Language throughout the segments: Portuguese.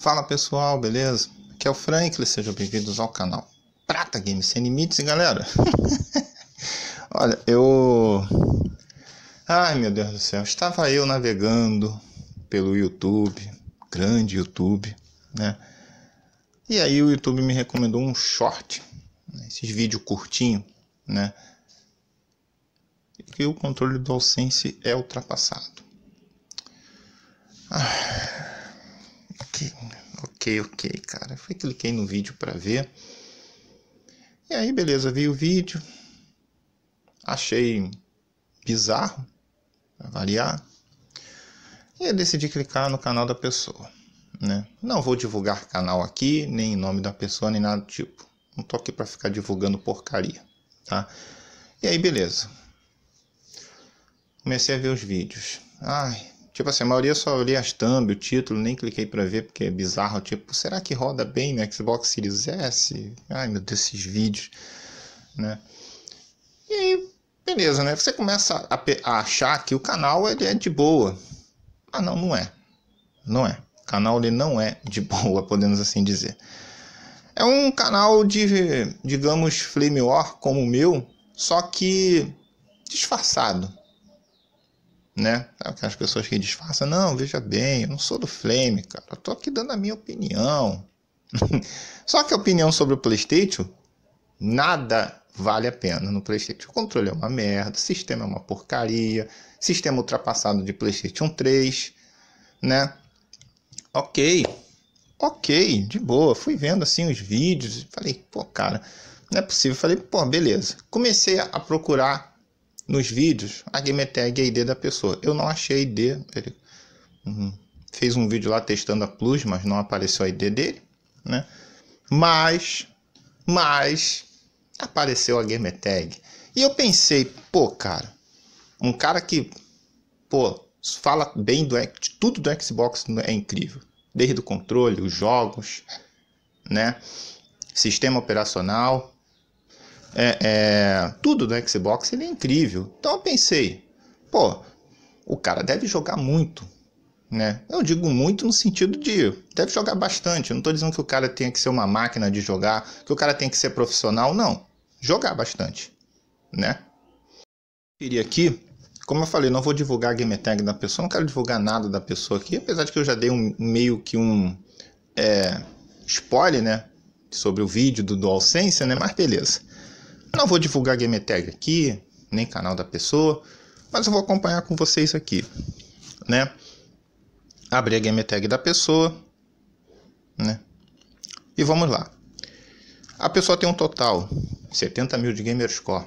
Fala pessoal, beleza? Aqui é o Franklin, sejam bem-vindos ao canal Prata Games Sem Limites, galera. Olha, eu. Ai meu Deus do céu, estava eu navegando pelo YouTube, grande YouTube, né? E aí o YouTube me recomendou um short, né? esses vídeos curtinho, né? Que o controle do AdSense é ultrapassado. Ah ok, ok, ok, cara. Fui cliquei no vídeo para ver. E aí, beleza, vi o vídeo. Achei bizarro, pra variar. E eu decidi clicar no canal da pessoa. Né? Não vou divulgar canal aqui, nem nome da pessoa, nem nada do tipo. Não tô aqui para ficar divulgando porcaria, tá? E aí, beleza. Comecei a ver os vídeos. Ai, Tipo assim, a maioria só li as thumb, o título, nem cliquei para ver porque é bizarro. Tipo, será que roda bem no Xbox Series S? Ai meu Deus, esses vídeos, né? E aí, beleza, né? Você começa a, a achar que o canal ele é de boa. Ah, não, não é. Não é. O canal ele não é de boa, podemos assim dizer. É um canal de, digamos, flame war como o meu, só que disfarçado né? Aquelas pessoas que disfarçam, não, veja bem, eu não sou do Flame, cara, eu tô aqui dando a minha opinião. Só que a opinião sobre o PlayStation, nada vale a pena no PlayStation. O controle é uma merda, o sistema é uma porcaria, sistema ultrapassado de PlayStation 3, né? Ok, ok, de boa. Fui vendo assim os vídeos, falei, pô, cara, não é possível. Falei, pô, beleza. Comecei a procurar nos vídeos a game tag a ID da pessoa. Eu não achei a ID. Ele uhum. fez um vídeo lá testando a Plus, mas não apareceu a ID dele, né? Mas, mas apareceu a game tag. E eu pensei, pô, cara, um cara que, pô, fala bem do tudo do Xbox é incrível, desde o controle, os jogos, né? Sistema operacional, é, é, tudo do né, Xbox ele é incrível. Então eu pensei, pô, o cara deve jogar muito, né? Eu digo muito no sentido de deve jogar bastante. Eu não estou dizendo que o cara tem que ser uma máquina de jogar, que o cara tem que ser profissional, não. Jogar bastante, né? Queria aqui, como eu falei, não vou divulgar a game tag da pessoa, não quero divulgar nada da pessoa aqui, apesar de que eu já dei um meio que um é, spoiler, né? Sobre o vídeo do DualSense, né? Mas beleza. Não vou divulgar Game Tag aqui, nem canal da pessoa, mas eu vou acompanhar com vocês aqui, né? Abrir a Game Tag da pessoa, né? E vamos lá. A pessoa tem um total 70 mil de gamerscore.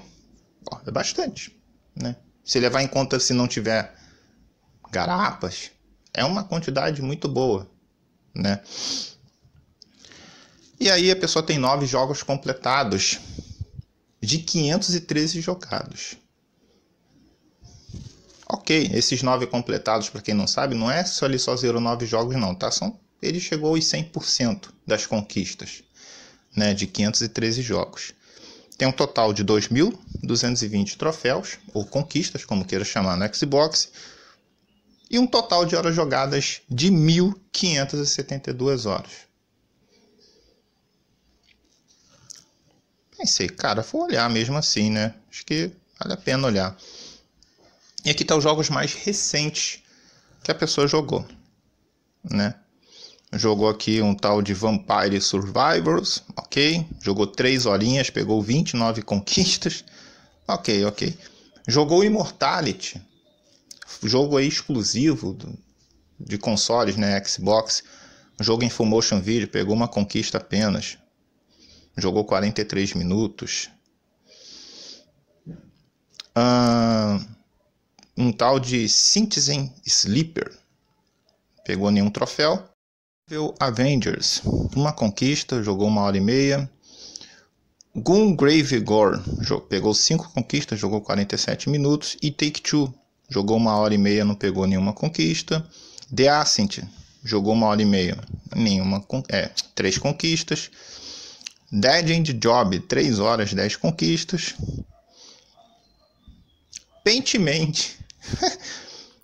é bastante, né? Se levar em conta se não tiver garapas, é uma quantidade muito boa, né? E aí a pessoa tem nove jogos completados de 513 jogados. Ok, esses 9 completados, para quem não sabe, não é só ele só zerou 9 jogos não, tá? São, ele chegou aos 100% das conquistas, né, de 513 jogos. Tem um total de 2.220 troféus, ou conquistas, como queira chamar no Xbox, e um total de horas jogadas de 1.572 horas. Pensei, cara, vou olhar mesmo assim, né? Acho que vale a pena olhar. E aqui tá os jogos mais recentes que a pessoa jogou, né? Jogou aqui um tal de Vampire Survivors, ok. Jogou 3 horinhas, pegou 29 conquistas, ok, ok. Jogou Immortality, jogo exclusivo de consoles, né? Xbox. Jogo em Full Motion Video, pegou uma conquista apenas jogou 43 minutos. Ah, um tal de Citizen Sleeper pegou nenhum troféu. Avengers, uma conquista, jogou uma hora e meia. Gungrave Gore pegou 5 conquistas, jogou 47 minutos. E Take Two jogou uma hora e meia, não pegou nenhuma conquista. The Ascent jogou uma hora e meia, nenhuma, é, três conquistas. Dead End Job, 3 horas, 10 conquistas. Pentemente,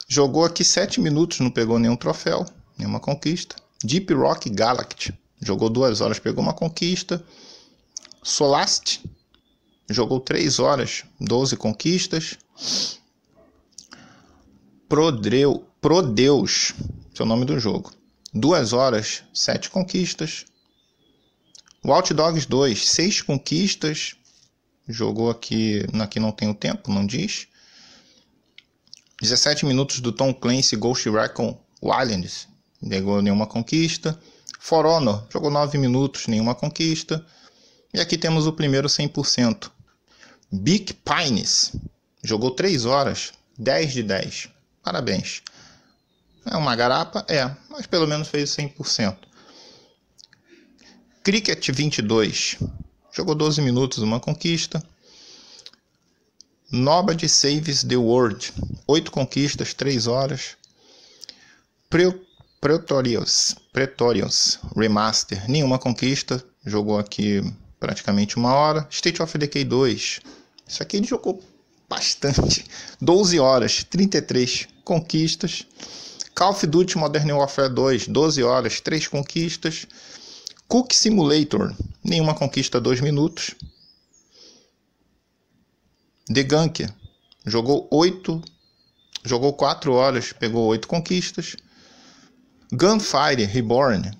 jogou aqui 7 minutos, não pegou nenhum troféu, nenhuma conquista. Deep Rock Galactic, jogou 2 horas, pegou uma conquista. Solast, jogou 3 horas, 12 conquistas. Prodreu, Prodeus, que é o nome do jogo. 2 horas, 7 conquistas. O Out Dogs 2, seis conquistas. Jogou aqui, aqui não tem o tempo, não diz. 17 minutos do Tom Clancy Ghost Recon Wildlands. Negou nenhuma conquista. For Honor, jogou 9 minutos, nenhuma conquista. E aqui temos o primeiro 100%. Big Pines, jogou 3 horas, 10 de 10. Parabéns. É uma garapa? É, mas pelo menos fez 100%. Cricket 22. Jogou 12 minutos, uma conquista. Nobody Saves the World. 8 conquistas, 3 horas. Pre Pretorius, Pretorius Remaster. Nenhuma conquista. Jogou aqui praticamente uma hora. State of Decay 2. Isso aqui ele jogou bastante. 12 horas, 33 conquistas. Call of Duty Modern Warfare 2, 12 horas, 3 conquistas. Cook Simulator, nenhuma conquista, 2 minutos. The Gunk, jogou 8, jogou 4 horas, pegou 8 conquistas. Gunfire Reborn,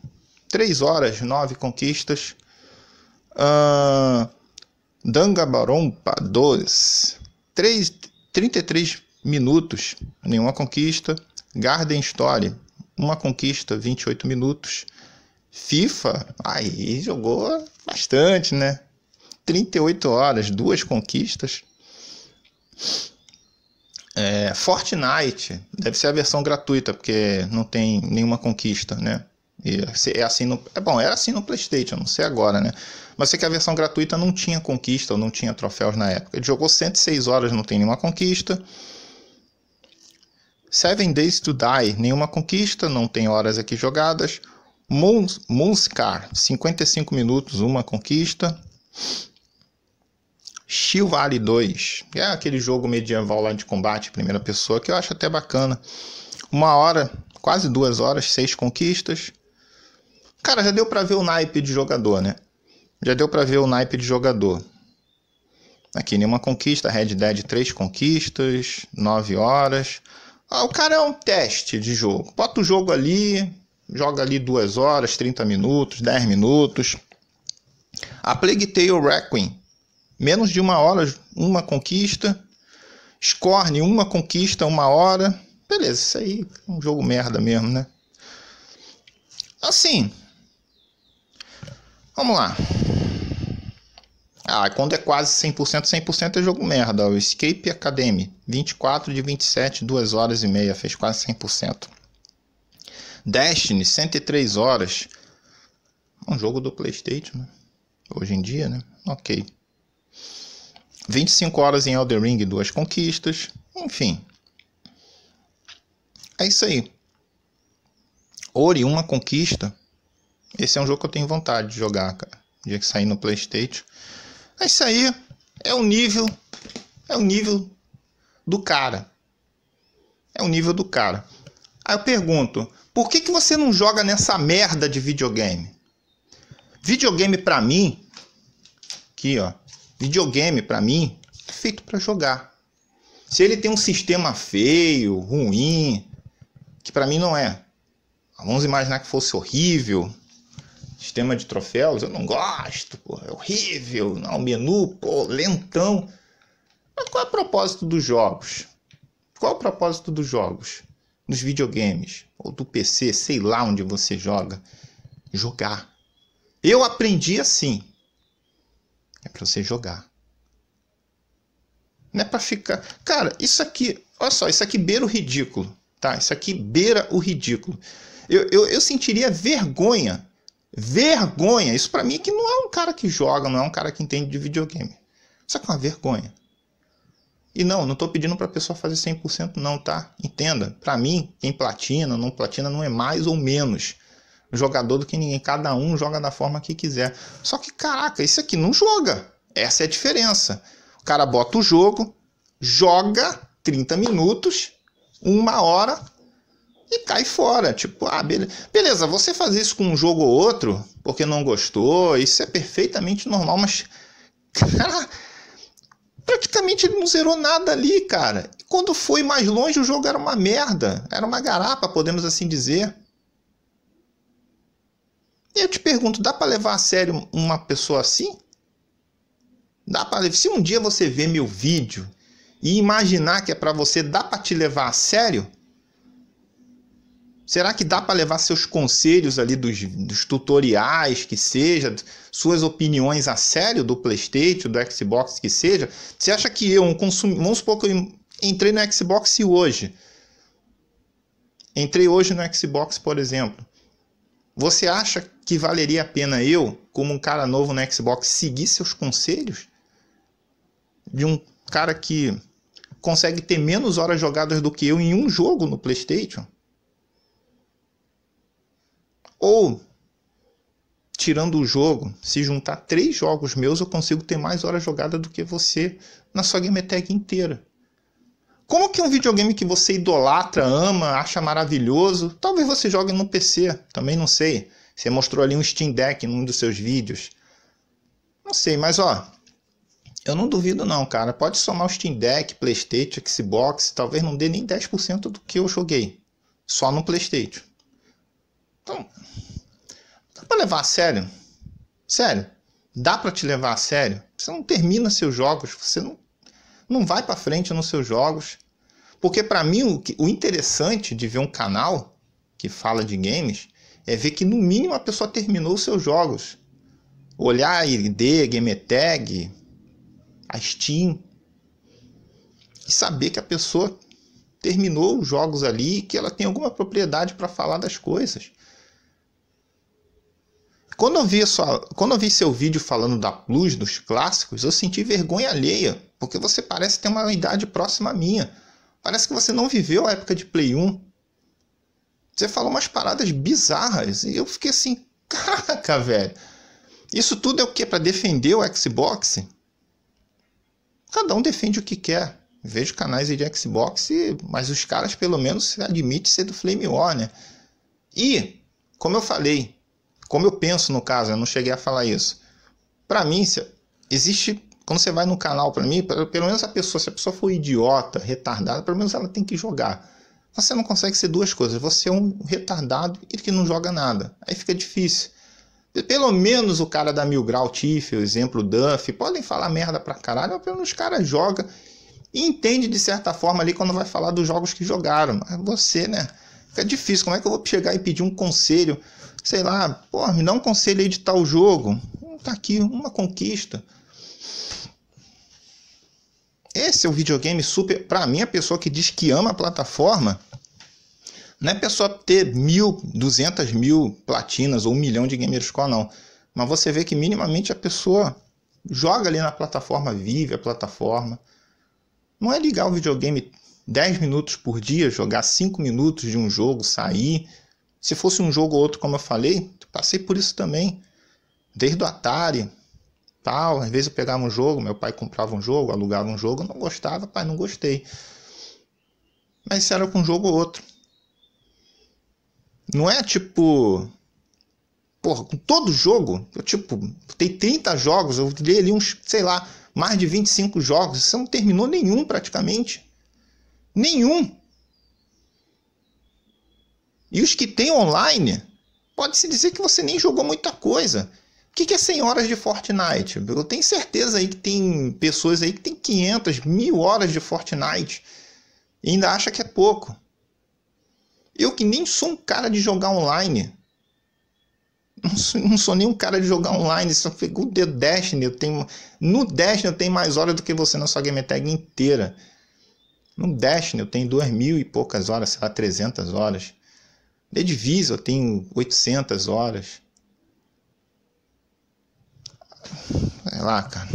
3 horas, 9 conquistas. Uh, Dangabarompa 2, 3, 33 minutos, nenhuma conquista. Garden Story, uma conquista, 28 minutos. FIFA, aí jogou bastante, né? 38 horas, duas conquistas. É, Fortnite deve ser a versão gratuita, porque não tem nenhuma conquista, né? E é assim no, é bom, era assim no PlayStation, não sei agora, né? Mas sei que a versão gratuita não tinha conquista ou não tinha troféus na época. Ele jogou 106 horas, não tem nenhuma conquista. Seven Days to Die, nenhuma conquista, não tem horas aqui jogadas. Munskar, 55 minutos, uma conquista. Shivali 2, que é aquele jogo medieval lá de combate, primeira pessoa, que eu acho até bacana. Uma hora, quase duas horas, seis conquistas. Cara, já deu para ver o naipe de jogador, né? Já deu para ver o naipe de jogador. Aqui, nenhuma conquista, Red Dead 3 conquistas, 9 horas. Ah, o cara é um teste de jogo. Bota o jogo ali, Joga ali 2 horas, 30 minutos, 10 minutos. A Plague Tale Requiem, menos de uma hora, uma conquista. Scorn, uma conquista, uma hora. Beleza, isso aí é um jogo merda mesmo, né? Assim. Vamos lá. Ah, quando é quase 100%, 100% é jogo merda. O Escape Academy, 24 de 27, 2 horas e meia, fez quase 100%. Destiny, 103 horas. É um jogo do PlayStation, né? Hoje em dia, né? Ok. 25 horas em Elden Ring, duas conquistas. Enfim. É isso aí. Ori, uma conquista. Esse é um jogo que eu tenho vontade de jogar, cara. O dia que sair no PlayStation. É isso aí. É o nível. É o nível do cara. É o nível do cara. Aí eu pergunto, por que, que você não joga nessa merda de videogame? Videogame para mim, aqui ó, videogame para mim é feito para jogar. Se ele tem um sistema feio, ruim, que para mim não é. Vamos imaginar que fosse horrível, sistema de troféus, eu não gosto, pô, é horrível, não, menu, pô, lentão. Mas qual é o propósito dos jogos? Qual é o propósito dos jogos? Dos videogames? ou do PC, sei lá onde você joga, jogar. Eu aprendi assim. É para você jogar. Não é para ficar. Cara, isso aqui, olha só, isso aqui beira o ridículo, tá? Isso aqui beira o ridículo. Eu, eu, eu sentiria vergonha, vergonha. Isso para mim é que não é um cara que joga, não é um cara que entende de videogame. Isso é uma vergonha. E não, não estou pedindo para a pessoa fazer 100% não, tá? Entenda, para mim, quem platina, não platina, não é mais ou menos jogador do que ninguém. Cada um joga da forma que quiser. Só que, caraca, isso aqui não joga. Essa é a diferença. O cara bota o jogo, joga 30 minutos, uma hora e cai fora. Tipo, ah, beleza. Beleza, você fazer isso com um jogo ou outro, porque não gostou, isso é perfeitamente normal, mas. Cara, praticamente ele não zerou nada ali, cara. E quando foi mais longe, o jogo era uma merda. Era uma garapa, podemos assim dizer. E eu te pergunto, dá para levar a sério uma pessoa assim? Dá para Se um dia você ver meu vídeo e imaginar que é para você, dá para te levar a sério? Será que dá para levar seus conselhos ali dos, dos, tutoriais que seja, suas opiniões a sério do PlayStation, do Xbox que seja? Você acha que eu, um consumidor, vamos supor que eu entrei no Xbox hoje, entrei hoje no Xbox, por exemplo. Você acha que valeria a pena eu, como um cara novo no Xbox, seguir seus conselhos de um cara que consegue ter menos horas jogadas do que eu em um jogo no PlayStation? Ou, tirando o jogo, se juntar três jogos meus, eu consigo ter mais horas jogadas do que você na sua game tag inteira. Como que um videogame que você idolatra, ama, acha maravilhoso, talvez você jogue no PC, também não sei. Você mostrou ali um Steam Deck num dos seus vídeos. Não sei, mas ó, eu não duvido não, cara. Pode somar o Steam Deck, PlayStation, Xbox, talvez não dê nem 10% do que eu joguei. Só no PlayStation. Então, dá pra levar a sério. Sério. Dá para te levar a sério. Você não termina seus jogos, você não, não vai para frente nos seus jogos. Porque para mim o, que, o interessante de ver um canal que fala de games é ver que no mínimo a pessoa terminou os seus jogos. Olhar a ID, Game Tag, a Steam e saber que a pessoa terminou os jogos ali e que ela tem alguma propriedade para falar das coisas. Quando eu, vi sua, quando eu vi seu vídeo falando da Plus, dos clássicos, eu senti vergonha alheia, porque você parece ter uma idade próxima à minha. Parece que você não viveu a época de Play 1. Você falou umas paradas bizarras e eu fiquei assim, caraca, velho. Isso tudo é o que? Para defender o Xbox? Cada um defende o que quer. Vejo canais de Xbox, mas os caras pelo menos admitem ser do Flame War, né? E, como eu falei, como eu penso no caso, eu não cheguei a falar isso. Para mim, existe quando você vai no canal para mim, pelo menos a pessoa, se a pessoa for idiota, retardada, pelo menos ela tem que jogar. Você não consegue ser duas coisas. Você é um retardado e que não joga nada. Aí fica difícil. Pelo menos o cara da Mil Grau, Tiff, o exemplo Duff, podem falar merda pra caralho, mas pelo menos os caras jogam e entende de certa forma ali quando vai falar dos jogos que jogaram. Mas você, né? Fica difícil. Como é que eu vou chegar e pedir um conselho sei lá, pô, me dá um conselho aí de tal jogo. Tá aqui, uma conquista. Esse é o videogame super. Para mim, a pessoa que diz que ama a plataforma, não é pessoa ter mil, duzentas mil platinas ou um milhão de gamers com não. Mas você vê que minimamente a pessoa joga ali na plataforma, vive a plataforma. Não é ligar o videogame 10 minutos por dia, jogar 5 minutos de um jogo, sair se fosse um jogo ou outro, como eu falei, passei por isso também. Desde o Atari, tal. Às vezes eu pegava um jogo, meu pai comprava um jogo, alugava um jogo, não gostava, pai, não gostei. Mas isso era com um jogo ou outro. Não é tipo. Porra, com todo jogo, eu tipo, tem 30 jogos, eu dei ali uns, sei lá, mais de 25 jogos, você não terminou nenhum praticamente. Nenhum! E os que têm online, pode-se dizer que você nem jogou muita coisa. O que é 100 horas de Fortnite? Eu tenho certeza aí que tem pessoas aí que tem 500, mil horas de Fortnite e ainda acha que é pouco. Eu que nem sou um cara de jogar online. Não sou, não sou nem um cara de jogar online, só fico o Destiny. Eu tenho, no Destiny eu tenho mais horas do que você na sua game tag inteira. No Destiny eu tenho duas mil e poucas horas, sei lá, 300 horas. É eu tenho 800 horas. Sei lá, cara.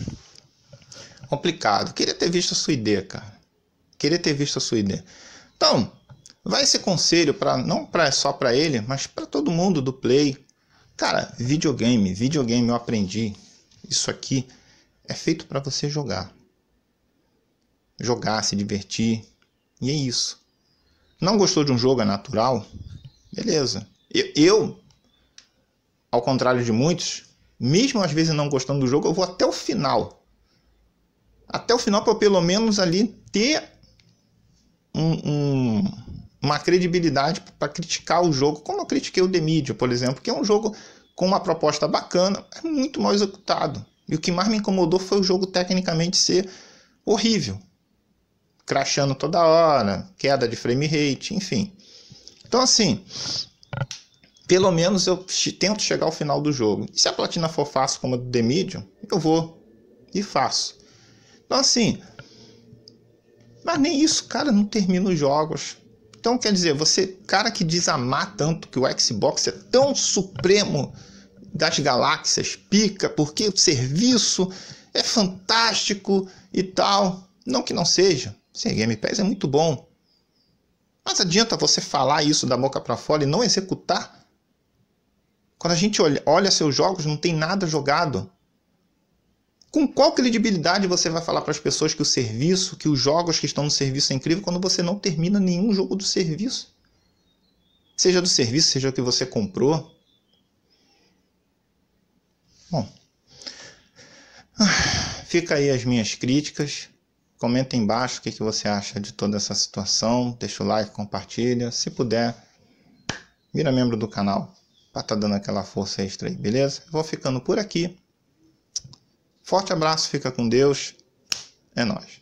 Complicado. Queria ter visto a sua ideia, cara. Queria ter visto a sua ideia. Então, vai esse conselho para não pra, só para ele, mas para todo mundo do Play. Cara, videogame, videogame eu aprendi. Isso aqui é feito para você jogar. Jogar, se divertir. E é isso. Não gostou de um jogo é natural, Beleza. Eu, eu, ao contrário de muitos, mesmo às vezes não gostando do jogo, eu vou até o final. Até o final para pelo menos ali ter um, um, uma credibilidade para criticar o jogo, como eu critiquei o The Media, por exemplo, que é um jogo com uma proposta bacana, é muito mal executado. E o que mais me incomodou foi o jogo tecnicamente ser horrível. Crashando toda hora, queda de frame rate, enfim. Então, assim, pelo menos eu tento chegar ao final do jogo. E se a platina for fácil como a do The Medium, eu vou e faço. Então, assim, mas nem isso, cara, não termina os jogos. Então, quer dizer, você, cara que diz amar tanto que o Xbox é tão supremo das galáxias, pica, porque o serviço é fantástico e tal. Não que não seja, sim, Game Pass é muito bom, mas adianta você falar isso da boca para fora e não executar? Quando a gente olha, olha seus jogos, não tem nada jogado. Com qual credibilidade você vai falar para as pessoas que o serviço, que os jogos que estão no serviço é incrível quando você não termina nenhum jogo do serviço? Seja do serviço, seja o que você comprou. Bom, ah, fica aí as minhas críticas. Comenta embaixo o que, que você acha de toda essa situação. Deixa o like, compartilha. Se puder, vira membro do canal para tá dando aquela força extra aí, beleza? Vou ficando por aqui. Forte abraço, fica com Deus. É nóis.